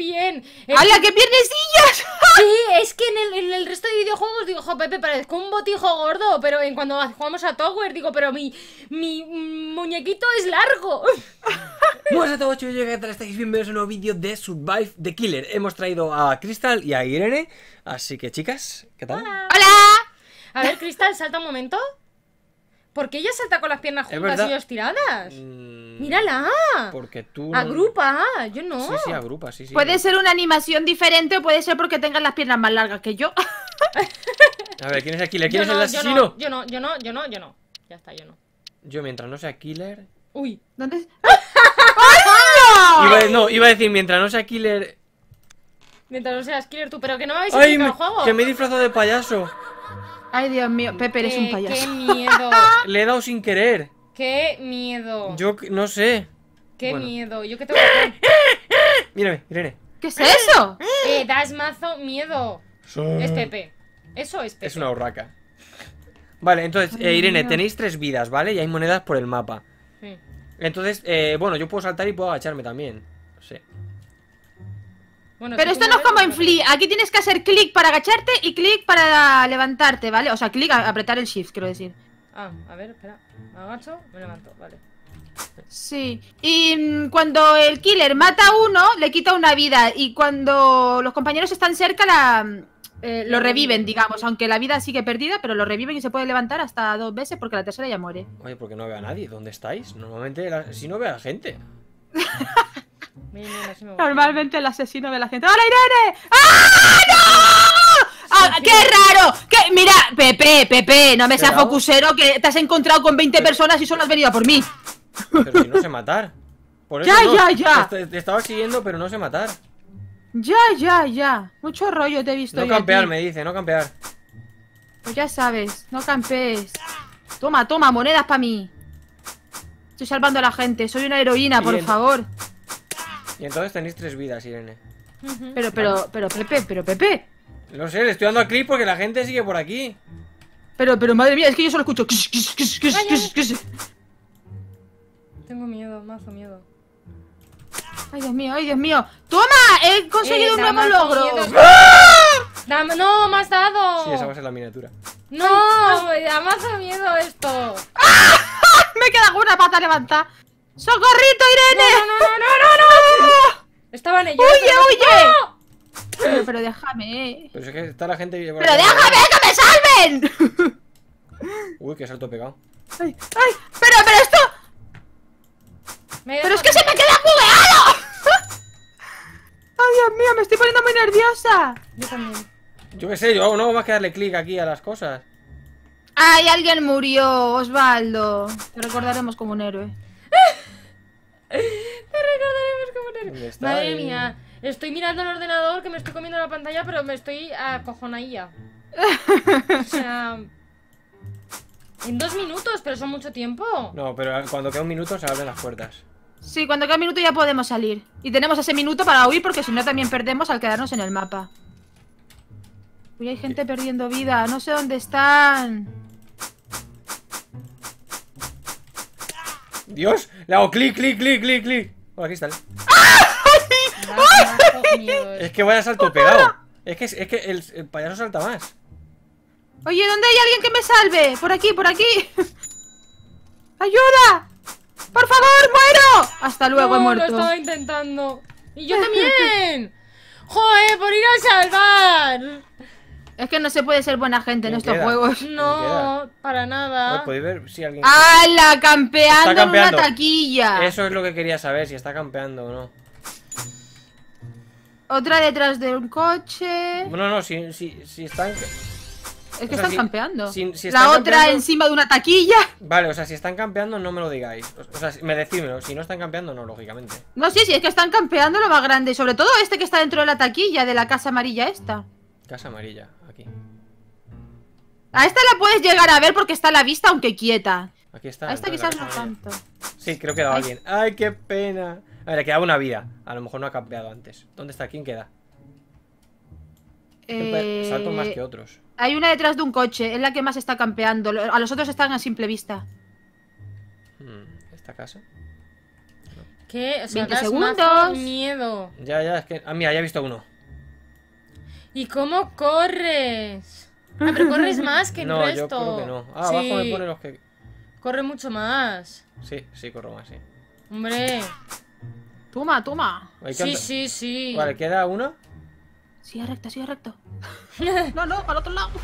bien! ¡Hala, que... qué piernecillas! sí, es que en el, resto de videojuegos digo, jo, Pepe, parezco un botijo gordo, pero en cuando jugamos a Tower digo, pero mi, mi muñequito es largo. Buenas a todos chicos, estáis bienvenidos a un nuevo vídeo de Survive the Killer. Hemos traído a Crystal y a Irene, así que chicas, ¿qué tal? ¡Hola! ¡Hola! A ver, Crystal, salta un momento. ¿Por qué ella salta con las piernas juntas y estiradas? tiradas. Mm. ¡Mírala! Porque tú. Agrupa, yo no. Sí, sí, agrupa, sí, sí. Puede ser una animación diferente o puede ser porque tengas las piernas más largas que yo. A ver, ¿quién es el killer? ¿Quién es el asesino? Yo no, yo no, yo no, yo no, Ya está, yo no. Yo mientras no sea killer. Uy, ¿dónde? ¡Ay, no! Iba, no, iba a decir, mientras no sea killer. Mientras no seas killer tú, pero que no me habéis Ay, explicado el juego. Que me he disfrazado de payaso. Ay, Dios mío, Pepe, eres un payaso. Qué miedo. Le he dado sin querer. Qué miedo. Yo no sé. Qué miedo. Yo que tengo Mírame, Irene. ¿Qué es eso? Eh, das mazo miedo. Es Pepe. Eso es Pepe. Es una urraca. Vale, entonces, eh, Irene, tenéis tres vidas, ¿vale? Y hay monedas por el mapa. Sí. Entonces, eh, bueno, yo puedo saltar y puedo agacharme también. Sí. Pero esto no es como en Flea. Aquí tienes que hacer clic para agacharte y clic para levantarte, ¿vale? O sea, clic, apretar el shift, quiero decir. Ah, a ver, espera. Me agacho, me levanto, vale. Sí. Y mm, cuando el killer mata a uno, le quita una vida. Y cuando los compañeros están cerca, la, mm, eh, lo reviven, digamos, aunque la vida sigue perdida, pero lo reviven y se puede levantar hasta dos veces porque la tercera ya muere. Oye, porque no ve a nadie. ¿Dónde estáis? Normalmente si no ve a gente. Normalmente el asesino de la gente. ¡Hola, Irene! ¡Ah, no! ¡Ah! ¡Qué raro! Mira, Pepe, Pepe, no me seas focusero que te has encontrado con 20 personas y solo has venido por mí. Pero no sé matar. ya, ya, ya. Te, estaba siguiendo, pero no sé matar. Ya, ya, ya. Mucho rollo te he visto. No campear, me dice, no campear. Pues ya sabes, no campees. Toma, toma, monedas para mí. Estoy salvando a la gente, soy una heroína, por favor. Y entonces tenéis tres vidas, Irene. Pero, pero, pero, Pepe, pero, Pepe. No sé, le estoy dando a clip porque la gente sigue por aquí. Pero, pero, madre mía, es que yo solo escucho. Tengo miedo, mazo miedo. Ay, Dios mío, ay, Dios mío. ¡Toma! He conseguido un nuevo logro. Dame, no, me has dado. Sí, esa va a ser la miniatura. No, me más miedo esto. ¡Ah! Me queda una pata levantada. ¡Socorrito, Irene! no, no, no. no. no, no! Estaban ellos. ¡Oye, oye! oye Pero, déjame, eh. Pero es está la gente. ¡Pero déjame que me salven! Uy, qué salto pegado. ¡Ay, ay! ¡Pero, pero esto! ¡Pero es que se me queda bugueado! ¡Ay, Dios mío! ¡Me estoy poniendo muy nerviosa! Yo también. Yo qué sé, yo no voy a darle clic aquí a las cosas. ¡Ay, alguien murió! Osvaldo. Te recordaremos como un héroe. Madre mía, estoy mirando el ordenador que me estoy comiendo la pantalla, pero me estoy acojonadilla. o sea. En dos minutos, pero son mucho tiempo. No, pero cuando queda un minuto se abren las puertas. Sí, cuando queda un minuto ya podemos salir. Y tenemos ese minuto para huir porque si no también perdemos al quedarnos en el mapa. Uy, hay gente perdiendo vida. No sé dónde están. Dios, le hago clic, clic, clic, clic, clic. Oh, aquí está ¡Ah! Es que voy a salto pegado. Es que, es que el, payaso salta más. Oye, ¿dónde hay alguien que me salve? Por aquí, por aquí. ¡Ayuda! ¡Por favor, muero! Hasta luego, he muerto. Lo estaba intentando. ¡Y yo también! ¡Joder, por ir a salvar! Es que no se puede ser buena gente en estos juegos. No, para nada. ver si alguien.? ¡Hala! campeando, en una taquilla! Eso es lo que quería saber, si está campeando o no. Otra detrás de un coche. No, no, si, están. Es que están campeando. la otra encima de una taquilla. Vale, o sea, si están campeando, no me lo digáis. O sea, me decímelo. Si no están campeando, no, lógicamente. No, sí, sí, es que están campeando lo más grande. Sobre todo este que está dentro de la taquilla, de la casa amarilla esta. Casa amarilla, aquí. A esta la puedes llegar a ver porque está a la vista, aunque quieta. Aquí está. A esta quizás no tanto. Sí, creo que da alguien. ¡Ay, qué pena! A le queda una vida. A lo mejor no ha campeado antes. ¿Dónde está? ¿Quién queda? Eh, salto más que otros. Hay una detrás de un coche. Es la que más está campeando. A los otros están a simple vista. Hmm, ¿Esta casa? ¿Qué? O sea, segundos. miedo. Ya, ya, es que. Ah, mira, ya he visto uno. ¿Y cómo corres? Ah, pero corres más que el no, resto. Yo creo que no. Ah, abajo me pone los que. Corre mucho más. Sí, sí, corro más, sí. Hombre. Toma, toma. Sí, sí, sí. Vale, ¿queda uno? Sigue recto, sigue recto. no, no, el otro lado.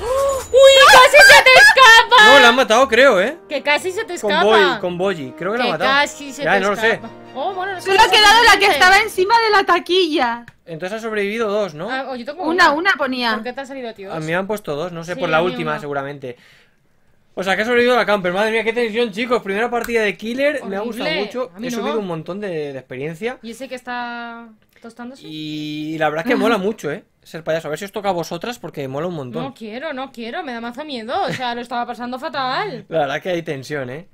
¡Uy! ¡Casi se te escapa! No, la han matado, creo, ¿eh? Que casi se te escapa. Con Boy, con Creo que, la ha matado. Casi se ya, no lo sé. Oh, Solo ha quedado la que estaba encima de la taquilla. Entonces ha sobrevivido dos, ¿no? Ah, oh, una, una, ponía. ¿Por qué te han salido, tío? A mí me han puesto dos, no sé, por la última, seguramente. O sea, que ha sobrevivido la camper. Madre mía, qué tensión, chicos. Primera partida de Killer. Me ha gustado mucho. He subido un montón de, experiencia. Y ese que está tostándose. Y la verdad es que mola mucho, ¿eh? Ser payaso. A ver si os toca a vosotras porque mola un montón. No quiero, no quiero. Me da más miedo. O sea, lo estaba pasando fatal. La verdad que hay tensión, ¿eh?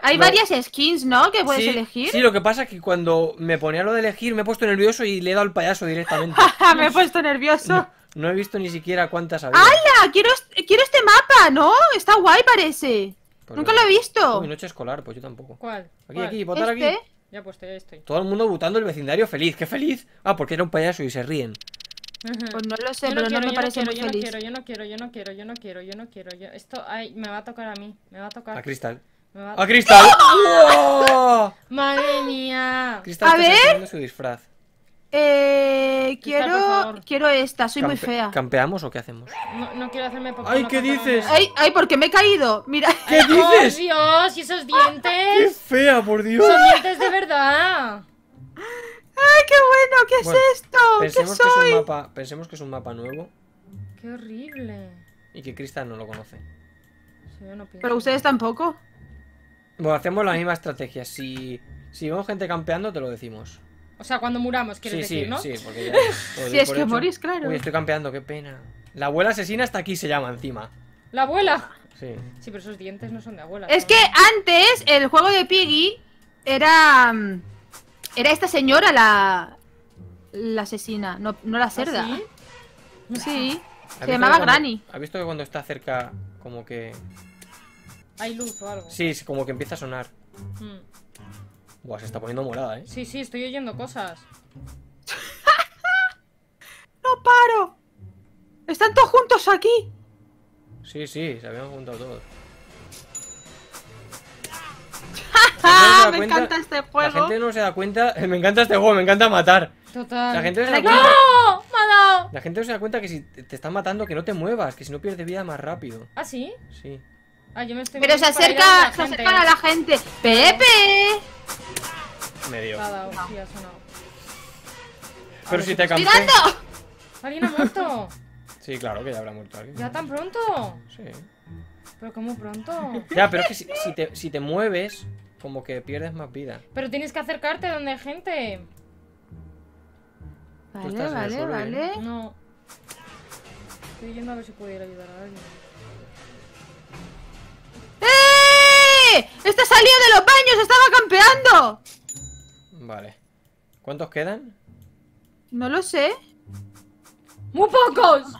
Hay varias skins, ¿no? Que puedes elegir. Sí, lo que pasa es que cuando me ponía lo de elegir me he puesto nervioso y le he dado al payaso directamente. me he puesto nervioso. No he visto ni siquiera cuántas había. ¡Hala! Quiero, quiero este mapa, ¿no? Está guay, parece. Pues Nunca lo he visto. Mi noche escolar, pues yo tampoco. ¿Cuál? Aquí, aquí, votar ¿Este? aquí. Ya pues estoy. Todo el mundo votando el vecindario feliz, qué feliz. Ah, porque era un payaso y se ríen. Pues no lo sé, pero no, me parece no quiero, yo No quiero, yo no quiero, yo no quiero, yo no quiero, yo no quiero. Esto ay, me va a tocar a mí, me va a tocar. A Cristal. A... ¡A Cristal! ¡Madre mía! Cristal a ver. su disfraz. Eh, quiero, quiero esta, soy muy fea. ¿Campeamos o qué hacemos? No, quiero hacerme poco. Ay, ¿qué dices? Ay, ay, porque me he caído. Mira. ¿Qué dices? Dios, y esos dientes. Qué fea, por Dios. Son dientes de verdad. Ay, qué bueno, ¿qué es esto? ¿Qué soy? Que es un mapa, pensemos que es un mapa nuevo. Qué horrible. Y que Cristal no lo conoce. no Pero ustedes tampoco. Bueno, hacemos la misma estrategia. Si, si vemos gente campeando, te lo decimos. O sea, cuando muramos, quieres decir, ¿no? Sí, porque ya. sí, es que morís, claro. Uy, estoy campeando, qué pena. La abuela asesina hasta aquí se llama encima. ¿La abuela? Sí. Sí, pero esos dientes no son de abuela. Es que antes el juego de Piggy era. Mm, era esta señora la. La asesina, no, no la ¿Ah, cerda. sí? Ah. Se llamaba Granny. ¿Has visto que cuando está cerca, como que. Hay luz o algo? Sí, como que empieza a sonar. Mm. Buah, se está poniendo morada, ¿eh? Sí, sí, estoy oyendo cosas. ¡No paro! ¡Están todos juntos aquí! Sí, sí, se habían juntado todos. ja me encanta este juego. La gente no se da cuenta. Este me encanta este juego, me encanta matar. Total. La gente no se ¡Me dado! La gente no se da cuenta que si te están matando, que no te muevas, que si no pierdes vida más rápido. ¿Ah, sí? Sí. Ah, yo me estoy Pero se acerca, se acerca a la gente. ¡Pepe! Me dio. Pero si te cansé. ¿Alguien ha muerto? Sí, claro que ya habrá muerto alguien. ¿Ya tan pronto? Sí. ¿Pero cómo pronto? Ya, pero es que si, te, si te mueves, como que pierdes más vida. Pero tienes que acercarte donde hay gente. Vale, vale, ¿eh? vale. No. Estoy yendo a ver si puedo ir a ayudar a alguien. ¡Eh! ¡Esta salido de los baños! ¡Estaba campeando! Vale. ¿Cuántos quedan? No lo sé. ¡Muy pocos!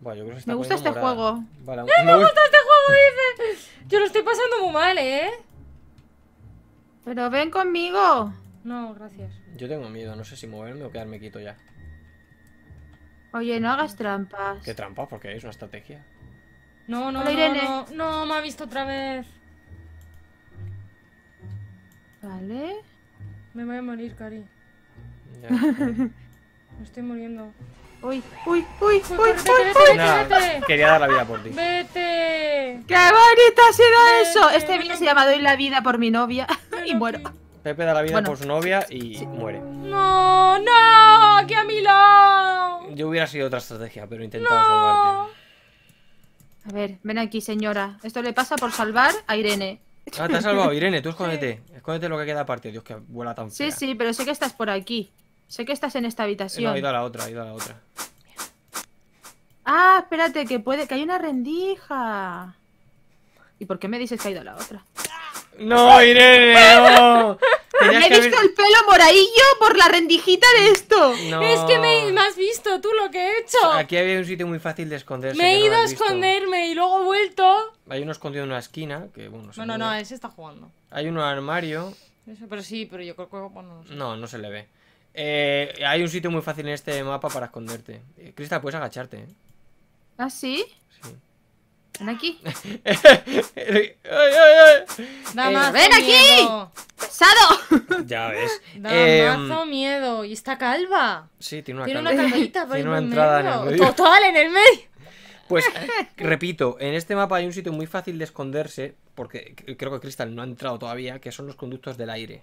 Bueno, me gusta este juego. ¡Eh, me, gusta este juego, dice! Yo lo estoy pasando muy mal, ¿eh? Pero ven conmigo. No, gracias. Yo tengo miedo, no sé si moverme o quedarme quieto ya. Oye, no hagas trampas. ¿Qué trampas? Porque es una estrategia. No, no, no, no, no, me ha visto otra vez. Vale. Me voy a morir, Cari. Me estoy muriendo. Uy, uy, uy, uy, uy, uy. Vete, quería dar la vida por ti. Vete. ¡Qué bonito ha sido eso! Este vídeo se llama Doy la vida por mi novia y muero. Pepe da la vida por su novia y muere. No, no, aquí a mi lado. Yo hubiera sido otra estrategia, pero intentaba salvarte. A ver, ven aquí, señora. Esto le pasa por salvar a Irene. Ah, te has salvado, Irene, tú escóndete. Escóndete lo que queda aparte. Dios, que vuela tan fea. Sí, sí, pero sé que estás por aquí. Sé que estás en esta habitación. No, he ido a la otra, he ido a la otra. Ah, espérate, que puede, que hay una rendija. ¿Y por qué me dices que ha ido a la otra? ¡No, Irene! Me he visto el pelo moradillo por la rendijita de esto. Es que me, has visto tú lo que he hecho. Aquí había un sitio muy fácil de esconderse. Me he ido a esconderme y luego he vuelto. Hay uno escondido en una esquina que bueno. No, no, no, ese está jugando. Hay uno armario. pero sí, pero yo creo que bueno, no, no, se le ve. Eh, hay un sitio muy fácil en este mapa para esconderte. Eh, Crista, puedes agacharte. ¿eh? ¿Ah, sí? Sí. Ven aquí. Eh, ¡Ven aquí! ¡Pesado! Ya ves. Da em, miedo. Y está calva. Sí, tiene una tiene una entrada en el Total, en el medio. Pues repito, en este mapa hay un sitio muy fácil de esconderse, porque creo que Crystal no ha entrado todavía, que son los conductos del aire.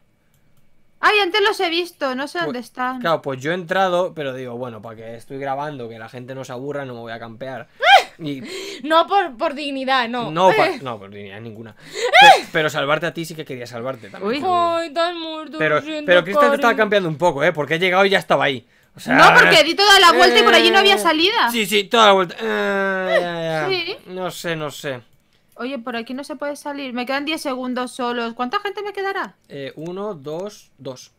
Ay, antes los he visto, no sé dónde pues, están. Claro, pues yo he entrado, pero digo, bueno, para que estoy grabando, que la gente no se aburra, no me voy a campear. No por, dignidad, no. No, no, por dignidad ninguna. Pero, salvarte a ti sí que quería salvarte también. Pero, pero Cristian te estaba cambiando un poco, ¿eh? Porque he llegado y ya estaba ahí. no, porque di toda la vuelta y por allí no había eh, salida. Sí, sí, toda la vuelta. Eh, no sé, no sé. Oye, por aquí no se puede salir. Me quedan 10 segundos solos. ¿Cuánta gente me quedará? Eh, uno, dos, dos.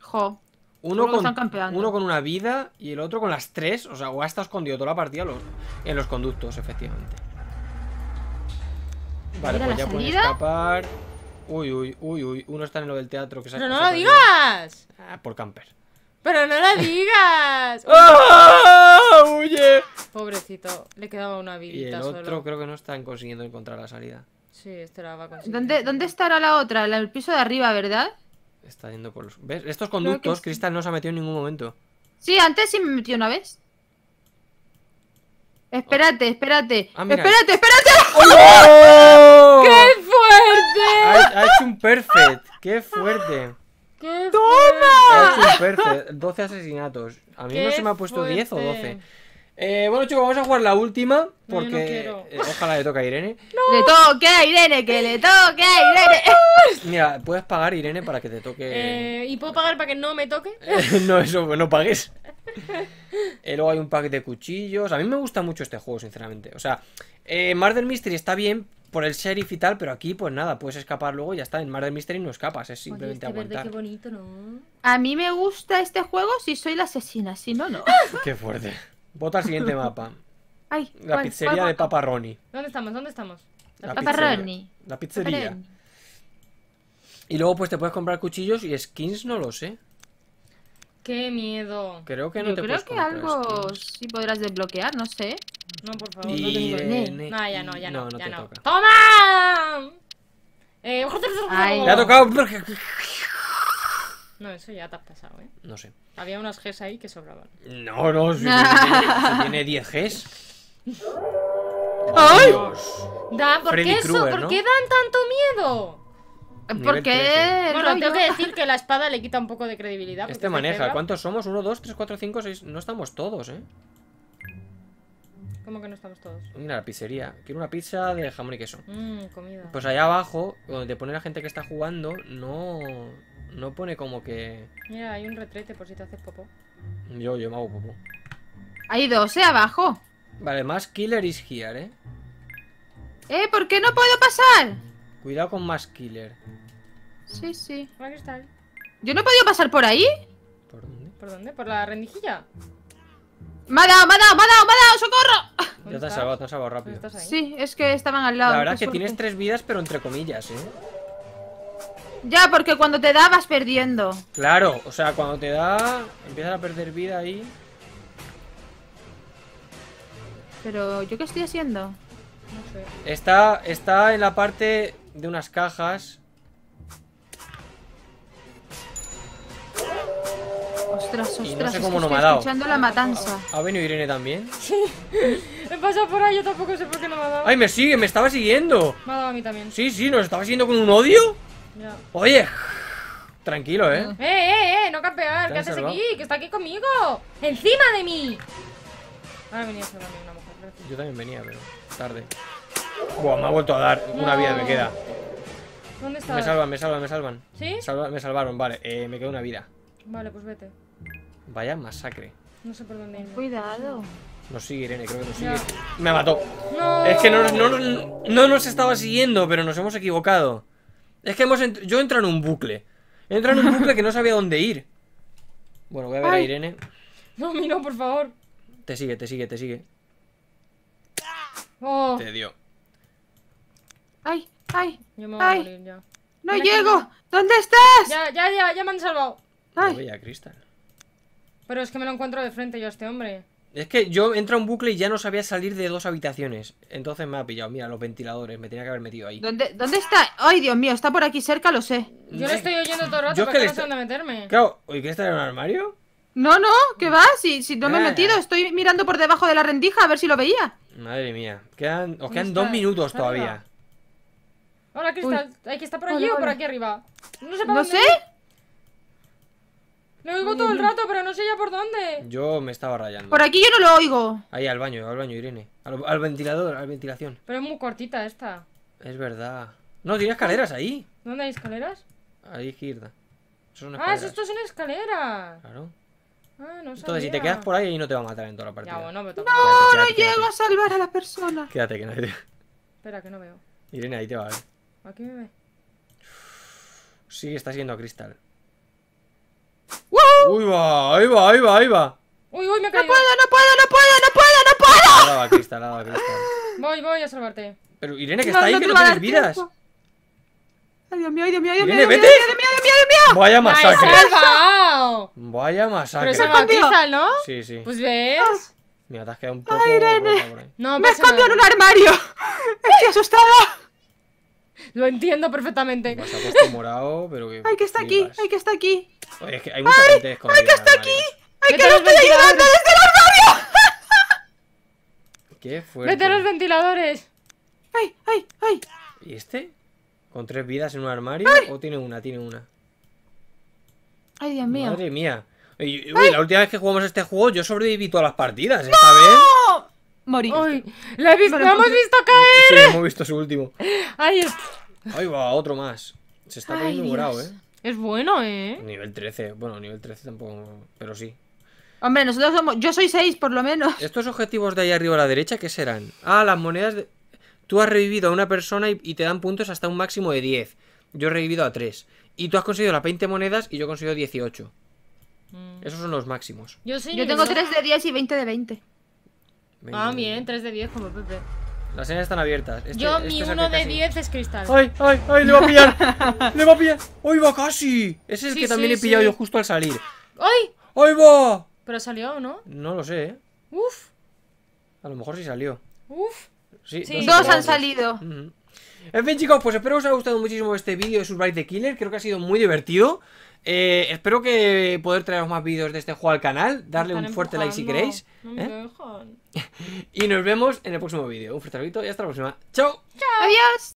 Jo. Uno, con, una vida y el otro con las tres. O sea, o ha escondido toda la partida en los conductos, efectivamente. Vale, pues ya puedes escapar. Uy, uy, uy, uy. Uno está en lo del teatro que ¡Pero no lo digas! Ah, por camper. ¡Pero no lo digas! ¡Oh! ¡Huye! Pobrecito, le quedaba una vida Y el otro creo que no están consiguiendo encontrar la salida. Sí, este la va a conseguir. ¿Dónde, estará la otra? el piso de arriba, ¿verdad? Está yendo por los... Estos conductos, Cristal no se ha metido en ningún momento. Sí, antes sí me metió una vez. Espérate, espérate. Ah, espérate, espérate. ¡Oh, ¡Qué fuerte! Ha, hecho un perfect. ¡Qué fuerte! ¡Toma! Ha hecho un perfect. 12 asesinatos. A mí no se me ha puesto 10 o 12. Eh, bueno, chicos, vamos a jugar la última. Porque eh, ojalá le toque a Irene. ¡Le toque a Irene! ¡Que le toque a Irene! Mira, puedes pagar, Irene, para que te toque. Eh, ¿Y puedo pagar para que no me toque? no, eso, pues no pagues. luego hay un pack de cuchillos. A mí me gusta mucho este juego, sinceramente. O sea, Murder Mystery está bien por el sheriff y tal, pero aquí, pues nada, puedes escapar luego y ya está. En Murder Mystery no escapas, es simplemente Oye, este qué bonito, ¿no? A mí me gusta este juego si soy la asesina, si no, no. qué fuerte. Vota al siguiente mapa. Ay, la pizzería de Paparroni. ¿Dónde estamos? ¿Dónde estamos? La Pizzería. La pizzería. Y luego pues te puedes comprar cuchillos y skins, no lo sé. Qué miedo. Creo que no Yo te creo que algo sí podrás desbloquear, no sé. No, por favor, no te No, ya no, ya no, Toma. ya no. ¡Toma! Eh, Ay. ha tocado. No, eso ya te ha pasado, eh. No sé. Había unos Gs ahí que sobraban. No, no, si tiene 10 Gs. ¡Ay! ¿por qué eso? ¿Por dan tanto miedo? ¿Por qué? Bueno, tengo que decir que la espada le quita un poco de credibilidad. Este maneja. ¿Cuántos somos? ¿Uno, dos, 3, cuatro, cinco, seis? No estamos todos, ¿eh? ¿Cómo que no estamos todos? Mira, la pizzería. Quiero una pizza de jamón y queso. Mmm, comida. Pues allá abajo, donde te pone la gente que está jugando, no, no pone como que... Mira, hay un retrete por si te haces popó. Yo, yo me hago popó. Hay dos, ¿eh? Abajo. Vale, más killer is here, ¿eh? ¡Eh! ¿Por qué no puedo pasar? Cuidado con más killer. Sí, sí. Aquí está. ¿Yo no he podido pasar por ahí? ¿Por dónde? ¿Por dónde? ¿Por la rendijilla? ¡Me ha dado, me ha dado, me ha dado, me ha dado! ¡Socorro! Ya te has salvado, te has salvado rápido. Sí, es que estaban al lado. La verdad es que tienes tres vidas, pero entre comillas, ¿eh? Ya, porque cuando te da vas perdiendo. Claro, o sea, cuando te da empiezas a perder vida ahí. Pero, ¿yo qué estoy haciendo? No sé. Está, está en la parte de unas cajas. Ostras, ostras, no sé cómo no me ha dado. escuchando la matanza. ¿Ha venido Irene también? Sí. He pasado por ahí, yo tampoco sé por qué no me ha dado. ¡Ay, me sigue! ¡Me estaba siguiendo! Me ha dado a mí también. Sí, sí, nos estaba siguiendo con un odio. Oye, tranquilo, ¿eh? Eh, eh, eh, no capear ¿qué haces aquí? Que está aquí conmigo. Encima de mí. Ahora venía una mujer. Yo también venía, pero tarde. Buah, me ha vuelto a dar. Una vida me queda. ¿Dónde está? Me salvan, me salvan, me salvan. ¿Sí? me salvaron, vale. Eh, me queda una vida. Vale, pues vete. Vaya masacre. No sé por dónde Cuidado. Nos sigue Irene, creo que nos sigue. Me mató. No. Es que no, no, no nos estaba siguiendo, pero nos hemos equivocado. Es que hemos yo entro en un bucle. Entro en un bucle que no sabía dónde ir. Bueno, voy a ver a Irene. No, mira, por favor. Te sigue, te sigue, te sigue. Oh. Te dio. ¡Ay! ¡Ay! Yo me voy a ya. ¡No llego! ¿Dónde estás? Ya, ya, ya, ya me han salvado. ¡Ay! No Crystal. Pero es que me lo encuentro de frente yo a este hombre. Es que yo a un bucle y ya no sabía salir de dos habitaciones. Entonces me ha pillado. Mira, los ventiladores. Me tenía que haber metido ahí. ¿Dónde, dónde está? Ay, Dios mío, está por aquí cerca, lo sé. Yo le estoy oyendo todo el rato, yo porque no sé dónde meterme. Claro, ¿y qué está en un armario? No, no, ¿qué va? Si, no me he ah. metido, estoy mirando por debajo de la rendija a ver si lo veía. Madre mía, quedan, os quedan dos minutos todavía. Hola, Cristal, ¿hay que estar por allí o por aquí arriba? No sé, para no sé. Lo oigo todo el rato, pero no sé ya por dónde. Yo me estaba rayando. Por aquí yo no lo oigo. Ahí, al baño, al baño, Irene. Al, al ventilador, al ventilación. Pero es muy cortita esta. Es verdad. No, tiene escaleras ahí. ¿Dónde hay escaleras? Ahí, Girda. izquierda. ah, esto es una escalera. Claro. Ah, no Entonces, si te quedas por ahí, ahí no te va a matar en toda la partida. Ya, me toca. No, no llego a salvar a la persona Quédate, que no te... Espera, que no veo. Irene, ahí te va a ver. Aquí me ve. Sí, está siendo a Cristal Uy, va, ahí va, ahí va, ahí va. Uy, uy, me No puedo, no puedo, no puedo, no puedo, no puedo. Voy, voy a salvarte. Pero Irene, que está ahí, que no tienes vidas. Ay, Dios mío, ay, Dios mío, ay, Dios mío, Dios mío, mío, Vaya masacre. Vaya masacre. ¿no? Sí, sí. Pues ves. Mira, te has quedado un poco... ¡Ay, Irene! No, ¡Me escondió en un armario! ¡Estoy asustada! Lo entiendo perfectamente. morado, pero ¡Ay, que está aquí! ¡Ay, que está aquí! Oye, que hay mucha ay, ¡Ay, que está aquí! ¡Ay, que lo estoy ayudando desde el armario! ¡Qué fuerte! Mete los ventiladores! ¡Ay, ay, ay! ¿Y este? ¿Con tres vidas en un armario? ¿O tiene una? Tiene una. ¡Ay, Dios mío! ¡Madre mía! la última vez que jugamos este juego yo sobreviví todas las partidas. ¿eh? ¡No! Esta vez morir. ¡Lo hemos visto caer. Sí, hemos visto su último. Ahí va, otro más. Se está poniendo morado, eh. Es bueno, eh. Nivel 13. Bueno, nivel 13 tampoco. Pero sí. Hombre, nosotros somos. Yo soy 6 por lo menos. Estos objetivos de ahí arriba a la derecha, ¿qué serán? Ah, las monedas. Tú has revivido a una persona y, te dan puntos hasta un máximo de 10. Yo he revivido a 3. Y tú has conseguido las 20 monedas y yo he conseguido 18. Mm. Esos son los máximos. Yo, tengo 3 de 10 y 20 de 20. Ah, bien, 3 de 10 como Pepe. Las señas están abiertas. Este- yo, este mi 1 de 10 es cristal. ¡Ay, ay, ay! ¡Le va a pillar! ¡Le va a pillar! ¡Ay, va casi! Ese es el que también he pillado yo justo al salir. ¡Ay! ¡Ay, va! Pero salió, o ¿no? No lo sé, ¿eh? ¡Uf! A lo mejor sí salió. ¡Uf! Sí, dos, dos han salido. En fin, chicos, pues espero que os haya gustado muchísimo este vídeo de Survive the Killer. Creo que ha sido muy divertido. Eh, espero que poder traeros más vídeos de este juego al canal. Darle un fuerte like si queréis. ¿eh? y nos vemos en el próximo vídeo. Un fuerte abrazo y hasta la próxima. ¡Chao! ¡Chao! ¡Adiós!